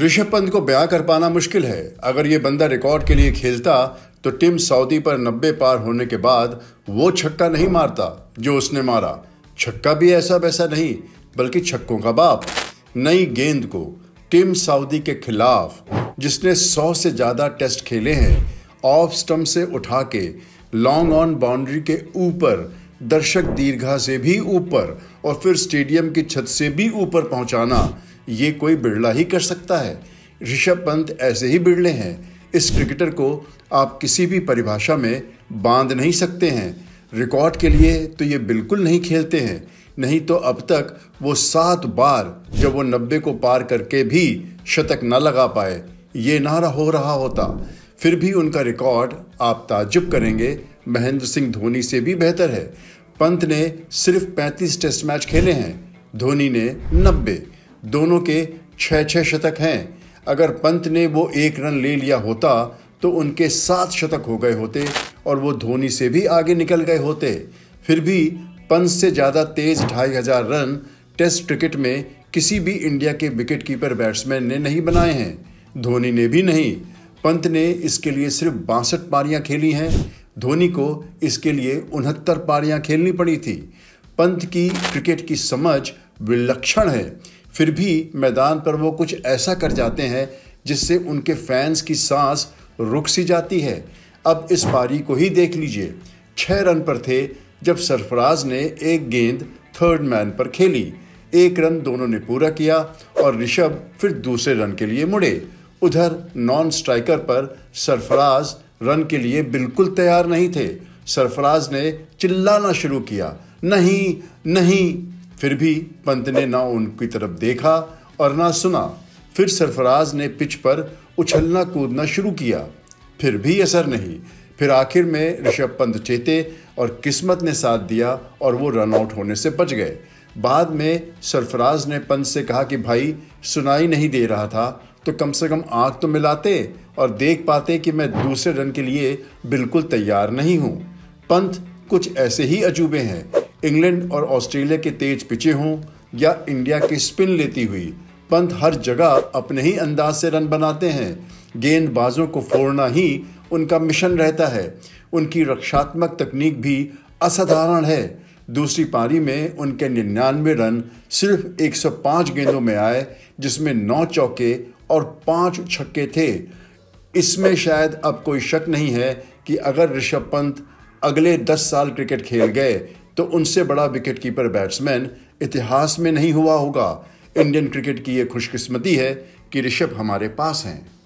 ऋषभ पंत को ब्याह कर पाना मुश्किल है अगर ये बंदा रिकॉर्ड के लिए खेलता तो टिम सऊदी पर नब्बे पार होने के बाद वो छक्का नहीं मारता जो उसने मारा छक्का भी ऐसा वैसा नहीं बल्कि छक्कों का बाप नई गेंद को टिम सऊदी के खिलाफ जिसने सौ से ज़्यादा टेस्ट खेले हैं ऑफ स्टम्प से उठा के लॉन्ग ऑन बाउंड्री के ऊपर दर्शक दीर्घा से भी ऊपर और फिर स्टेडियम की छत से भी ऊपर पहुंचाना ये कोई बिरला ही कर सकता है ऋषभ पंत ऐसे ही बिरले हैं इस क्रिकेटर को आप किसी भी परिभाषा में बांध नहीं सकते हैं रिकॉर्ड के लिए तो ये बिल्कुल नहीं खेलते हैं नहीं तो अब तक वो सात बार जब वो नब्बे को पार करके भी शतक न लगा पाए ये नारा हो रहा होता फिर भी उनका रिकॉर्ड आप ताजुब करेंगे महेंद्र सिंह धोनी से भी बेहतर है पंत ने सिर्फ 35 टेस्ट मैच खेले हैं धोनी ने 90 दोनों के छः छः शतक हैं अगर पंत ने वो एक रन ले लिया होता तो उनके सात शतक हो गए होते और वो धोनी से भी आगे निकल गए होते फिर भी पंत से ज़्यादा तेज ढाई हजार रन टेस्ट क्रिकेट में किसी भी इंडिया के विकेट कीपर बैट्समैन ने नहीं बनाए हैं धोनी ने भी नहीं पंत ने इसके लिए सिर्फ बासठ पारियां खेली हैं धोनी को इसके लिए उनहत्तर पारियां खेलनी पड़ी थी पंत की क्रिकेट की समझ विलक्षण है फिर भी मैदान पर वो कुछ ऐसा कर जाते हैं जिससे उनके फैंस की सांस रुक सी जाती है अब इस पारी को ही देख लीजिए छः रन पर थे जब सरफराज ने एक गेंद थर्ड मैन पर खेली एक रन दोनों ने पूरा किया और ऋषभ फिर दूसरे रन के लिए मुड़े उधर नॉन स्ट्राइकर पर सरफराज रन के लिए बिल्कुल तैयार नहीं थे सरफराज ने चिल्लाना शुरू किया नहीं नहीं फिर भी पंत ने ना उनकी तरफ देखा और ना सुना फिर सरफराज ने पिच पर उछलना कूदना शुरू किया फिर भी असर नहीं फिर आखिर में ऋषभ पंत चेते और किस्मत ने साथ दिया और वो रन आउट होने से बच गए बाद में सरफराज ने पंत से कहा कि भाई सुनाई नहीं दे रहा था तो कम से कम आँख तो मिलाते और देख पाते कि मैं दूसरे रन के लिए बिल्कुल तैयार नहीं हूँ पंथ कुछ ऐसे ही अजूबे हैं इंग्लैंड और ऑस्ट्रेलिया के तेज पिचे हों या इंडिया की स्पिन लेती हुई पंत हर जगह अपने ही अंदाज से रन बनाते हैं गेंदबाजों को फोड़ना ही उनका मिशन रहता है उनकी रक्षात्मक तकनीक भी असाधारण है दूसरी पारी में उनके निन्यानवे रन सिर्फ 105 गेंदों में आए जिसमें नौ चौके और पांच छक्के थे इसमें शायद अब कोई शक नहीं है कि अगर ऋषभ पंत अगले दस साल क्रिकेट खेल गए तो उनसे बड़ा विकेट कीपर बैट्समैन इतिहास में नहीं हुआ होगा इंडियन क्रिकेट की ये खुशकिस्मती है कि ऋषभ हमारे पास हैं